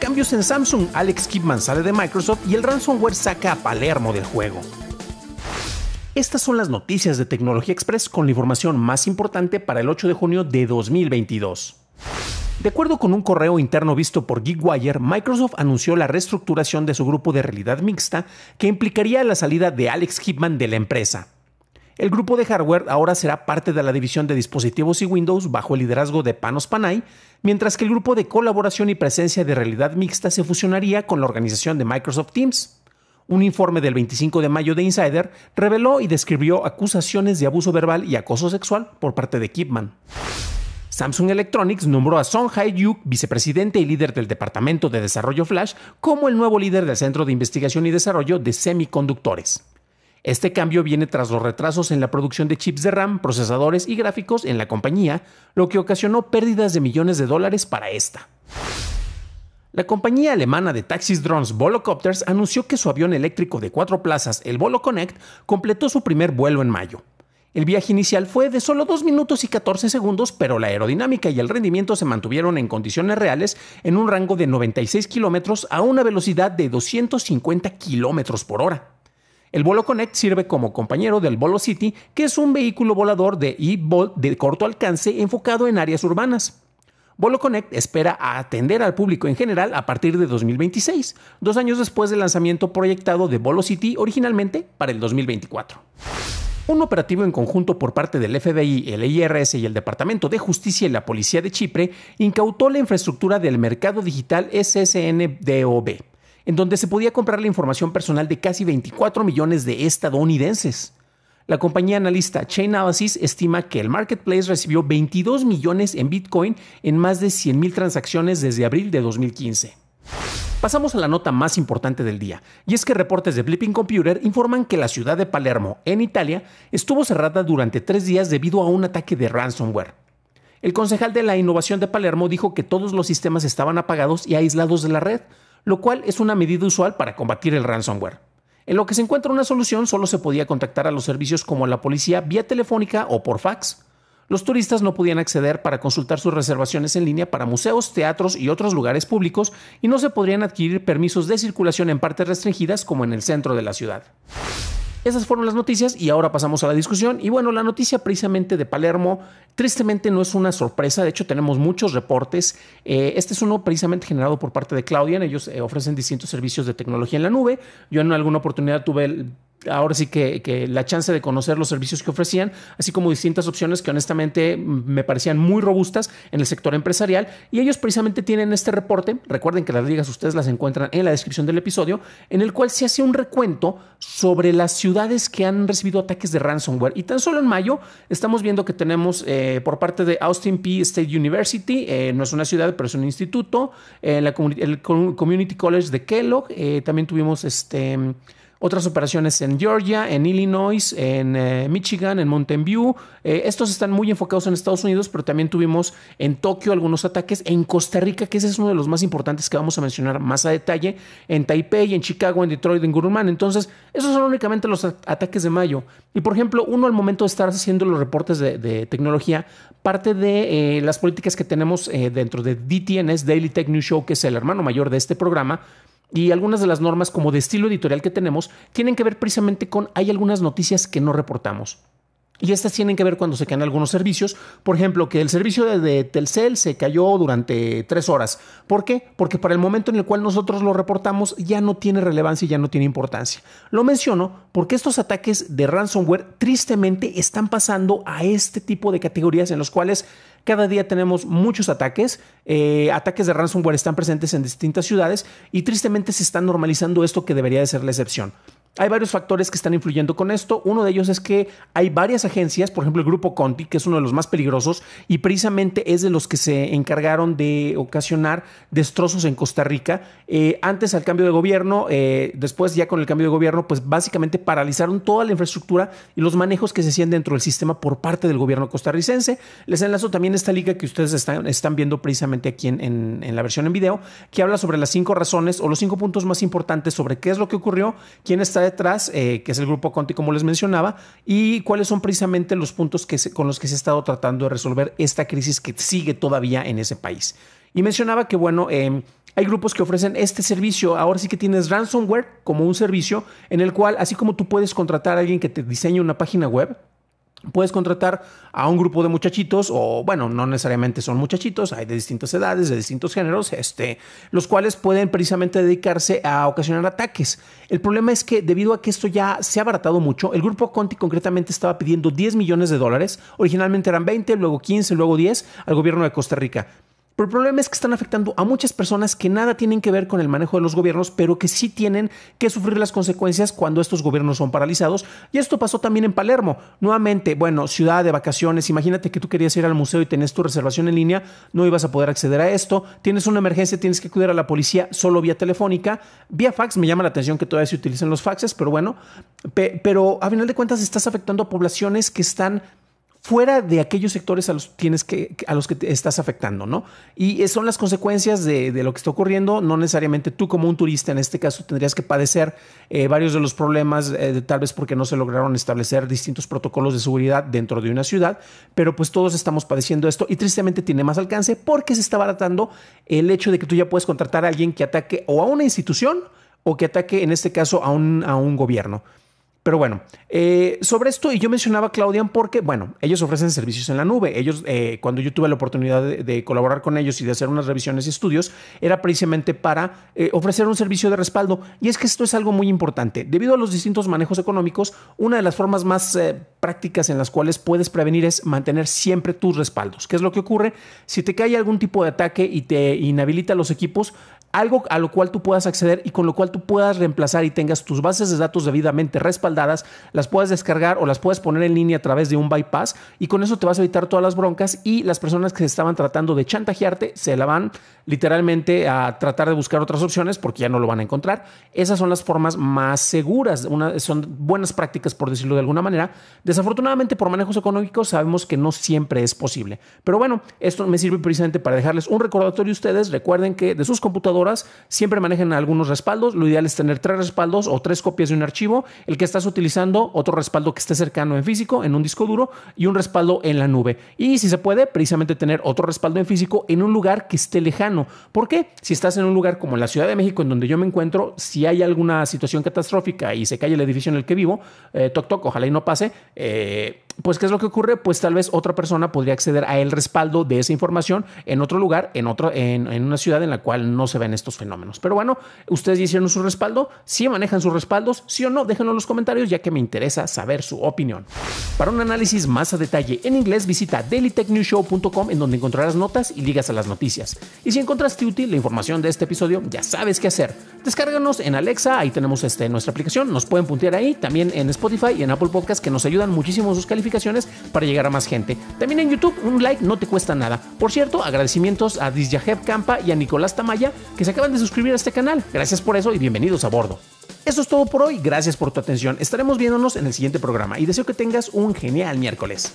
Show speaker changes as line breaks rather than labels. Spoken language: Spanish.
Cambios en Samsung, Alex Kidman sale de Microsoft y el ransomware saca a Palermo del juego. Estas son las noticias de Tecnología Express con la información más importante para el 8 de junio de 2022. De acuerdo con un correo interno visto por GeekWire, Microsoft anunció la reestructuración de su grupo de realidad mixta que implicaría la salida de Alex Kidman de la empresa. El grupo de hardware ahora será parte de la división de dispositivos y Windows bajo el liderazgo de Panos Panay, mientras que el grupo de colaboración y presencia de realidad mixta se fusionaría con la organización de Microsoft Teams. Un informe del 25 de mayo de Insider reveló y describió acusaciones de abuso verbal y acoso sexual por parte de Kipman. Samsung Electronics nombró a Song Hai-yuk, vicepresidente y líder del Departamento de Desarrollo Flash, como el nuevo líder del Centro de Investigación y Desarrollo de Semiconductores. Este cambio viene tras los retrasos en la producción de chips de RAM, procesadores y gráficos en la compañía, lo que ocasionó pérdidas de millones de dólares para esta. La compañía alemana de taxis drones Volocopters anunció que su avión eléctrico de cuatro plazas, el Volo completó su primer vuelo en mayo. El viaje inicial fue de solo 2 minutos y 14 segundos, pero la aerodinámica y el rendimiento se mantuvieron en condiciones reales en un rango de 96 kilómetros a una velocidad de 250 kilómetros por hora. El Volo Connect sirve como compañero del Volo City, que es un vehículo volador de e de corto alcance enfocado en áreas urbanas. Volo Connect espera atender al público en general a partir de 2026, dos años después del lanzamiento proyectado de Bolo City originalmente para el 2024. Un operativo en conjunto por parte del FBI, el IRS y el Departamento de Justicia y la Policía de Chipre incautó la infraestructura del mercado digital SSNDOB, en donde se podía comprar la información personal de casi 24 millones de estadounidenses. La compañía analista Chainalysis estima que el marketplace recibió 22 millones en Bitcoin en más de mil transacciones desde abril de 2015. Pasamos a la nota más importante del día, y es que reportes de Blipping Computer informan que la ciudad de Palermo, en Italia, estuvo cerrada durante tres días debido a un ataque de ransomware. El concejal de la innovación de Palermo dijo que todos los sistemas estaban apagados y aislados de la red, lo cual es una medida usual para combatir el ransomware. En lo que se encuentra una solución, solo se podía contactar a los servicios como la policía vía telefónica o por fax. Los turistas no podían acceder para consultar sus reservaciones en línea para museos, teatros y otros lugares públicos y no se podrían adquirir permisos de circulación en partes restringidas como en el centro de la ciudad. Esas fueron las noticias y ahora pasamos a la discusión. Y bueno, la noticia precisamente de Palermo, tristemente no es una sorpresa. De hecho, tenemos muchos reportes. Eh, este es uno precisamente generado por parte de Claudian. Ellos eh, ofrecen distintos servicios de tecnología en la nube. Yo en alguna oportunidad tuve el ahora sí que, la chance de conocer los servicios que ofrecían, así como distintas opciones que honestamente me parecían muy robustas en el sector empresarial. Y ellos precisamente tienen este reporte, recuerden que las ligas ustedes las encuentran en la descripción del episodio, en el cual se hace un recuento sobre las ciudades que han recibido ataques de ransomware. Y tan solo en mayo estamos viendo que tenemos eh, por parte de Austin P. State University, eh, no es una ciudad, pero es un instituto, eh, la, el Community College de Kellogg, también tuvimos este otras operaciones en Georgia, en Illinois, en eh, Michigan, en Mountain View. Eh, estos están muy enfocados en Estados Unidos, pero también tuvimos en Tokio algunos ataques, en Costa Rica, que ese es uno de los más importantes que vamos a mencionar más a detalle, en Taipei, en Chicago, en Detroit, en Guruman. Entonces, esos son únicamente los ataques de mayo. Y por ejemplo, uno al momento de estar haciendo los reportes de, tecnología, parte de eh, las políticas que tenemos dentro de DTNS, Daily Tech News Show, que es el hermano mayor de este programa, y algunas de las normas como de estilo editorial que tenemos tienen que ver precisamente con hay algunas noticias que no reportamos. Y estas tienen que ver cuando se caen algunos servicios. Por ejemplo, que el servicio de, Telcel se cayó durante tres horas. ¿Por qué? Porque para el momento en el cual nosotros lo reportamos ya no tiene relevancia y ya no tiene importancia. Lo menciono porque estos ataques de ransomware tristemente están pasando a este tipo de categorías en los cuales cada día tenemos muchos ataques. Eh, ataques de ransomware están presentes en distintas ciudades y tristemente se está normalizando esto que debería de ser la excepción. Hay varios factores que están influyendo con esto. Uno de ellos es que hay varias agencias, por ejemplo el grupo Conti, que es uno de los más peligrosos y precisamente es de los que se encargaron de ocasionar destrozos en Costa Rica. Eh, antes al cambio de gobierno, eh, después ya con el cambio de gobierno, pues básicamente paralizaron toda la infraestructura y los manejos que se hacían dentro del sistema por parte del gobierno costarricense. Les enlazo también esta liga que ustedes están, viendo precisamente aquí en, en la versión en video, que habla sobre las cinco razones o los cinco puntos más importantes sobre qué es lo que ocurrió, quién está detrás, eh, que es el grupo Conti, como les mencionaba, y cuáles son precisamente los puntos que con los que se ha estado tratando de resolver esta crisis que sigue todavía en ese país. Y mencionaba que, bueno, em, hay grupos que ofrecen este servicio. Ahora sí que tienes ransomware como un servicio en el cual, así como tú puedes contratar a alguien que te diseñe una página web, Puedes contratar a un grupo de muchachitos, o bueno, no necesariamente son muchachitos, hay de distintas edades, de distintos géneros, este, los cuales pueden precisamente dedicarse a ocasionar ataques. El problema es que debido a que esto ya se ha abaratado mucho, el grupo Conti concretamente estaba pidiendo 10 millones de dólares, originalmente eran 20, luego 15, luego 10 al gobierno de Costa Rica. Pero el problema es que están afectando a muchas personas que nada tienen que ver con el manejo de los gobiernos, pero que sí tienen que sufrir las consecuencias cuando estos gobiernos son paralizados. Y esto pasó también en Palermo. Nuevamente, bueno, ciudad de vacaciones, imagínate que tú querías ir al museo y tenés tu reservación en línea, no ibas a poder acceder a esto, tienes una emergencia, tienes que acudir a la policía solo vía telefónica, vía fax, me llama la atención que todavía se utilicen los faxes, pero bueno, pero a final de cuentas estás afectando a poblaciones que están fuera de aquellos sectores a los, tienes que, a los que te estás afectando, ¿no? Y eh, son las consecuencias de, lo que está ocurriendo, no necesariamente tú como un turista en este caso tendrías que padecer eh, varios de los problemas, eh, tal vez porque no se lograron establecer distintos protocolos de seguridad dentro de una ciudad, pero pues todos estamos padeciendo esto y tristemente tiene más alcance porque se está abaratando el hecho de que tú ya puedes contratar a alguien que ataque o a una institución o que ataque en este caso a un, a un gobierno. Pero bueno, eh, sobre esto, y yo mencionaba a Claudian porque, bueno, ellos ofrecen servicios en la nube. Ellos, eh, cuando yo tuve la oportunidad de, colaborar con ellos y de hacer unas revisiones y estudios, era precisamente para eh, ofrecer un servicio de respaldo. Y es que esto es algo muy importante. Debido a los distintos manejos económicos, una de las formas más prácticas en las cuales puedes prevenir es mantener siempre tus respaldos. ¿Qué es lo que ocurre? Si te cae algún tipo de ataque y te inhabilita los equipos, algo a lo cual tú puedas acceder y con lo cual tú puedas reemplazar y tengas tus bases de datos debidamente respaldadas, las puedas descargar o las puedes poner en línea a través de un bypass y con eso te vas a evitar todas las broncas y las personas que se estaban tratando de chantajearte se la van literalmente a tratar de buscar otras opciones porque ya no lo van a encontrar. Esas son las formas más seguras, son buenas prácticas por decirlo de alguna manera. Desafortunadamente por manejos económicos sabemos que no siempre es posible. Pero bueno, esto me sirve precisamente para dejarles un recordatorio a ustedes. Recuerden que de sus computadoras siempre manejen algunos respaldos. Lo ideal es tener tres respaldos o tres copias de un archivo, el que estás utilizando, otro respaldo que esté cercano en físico, en un disco duro y un respaldo en la nube. Y si se puede, precisamente tener otro respaldo en físico en un lugar que esté lejano. ¿Por qué? Si estás en un lugar como la Ciudad de México, en donde yo me encuentro, si hay alguna situación catastrófica y se cae el edificio en el que vivo, eh, toc toc, ojalá y no pase, eh, pues ¿qué es lo que ocurre? Pues tal vez otra persona podría acceder a el respaldo de esa información en otro lugar, en, otro, en, en una ciudad en la cual no se ven estos fenómenos. Pero bueno, ustedes hicieron su respaldo, si manejan sus respaldos, sí o no, déjenlo en los comentarios ya que me interesa saber su opinión. Para un análisis más a detalle en inglés, visita dailytechnewshow.com en donde encontrarás notas y ligas a las noticias. Y si encontraste útil la información de este episodio, ya sabes qué hacer. Descárganos en Alexa, ahí tenemos este, nuestra aplicación, nos pueden puntear ahí, también en Spotify y en Apple Podcast que nos ayudan muchísimo sus calificaciones para llegar a más gente. También en YouTube, un like no te cuesta nada. Por cierto, agradecimientos a Disyajev Campa y a Nicolás Tamaya que se acaban de suscribir a este canal. Gracias por eso y bienvenidos a bordo. Eso es todo por hoy, gracias por tu atención. Estaremos viéndonos en el siguiente programa y deseo que tengas un genial miércoles.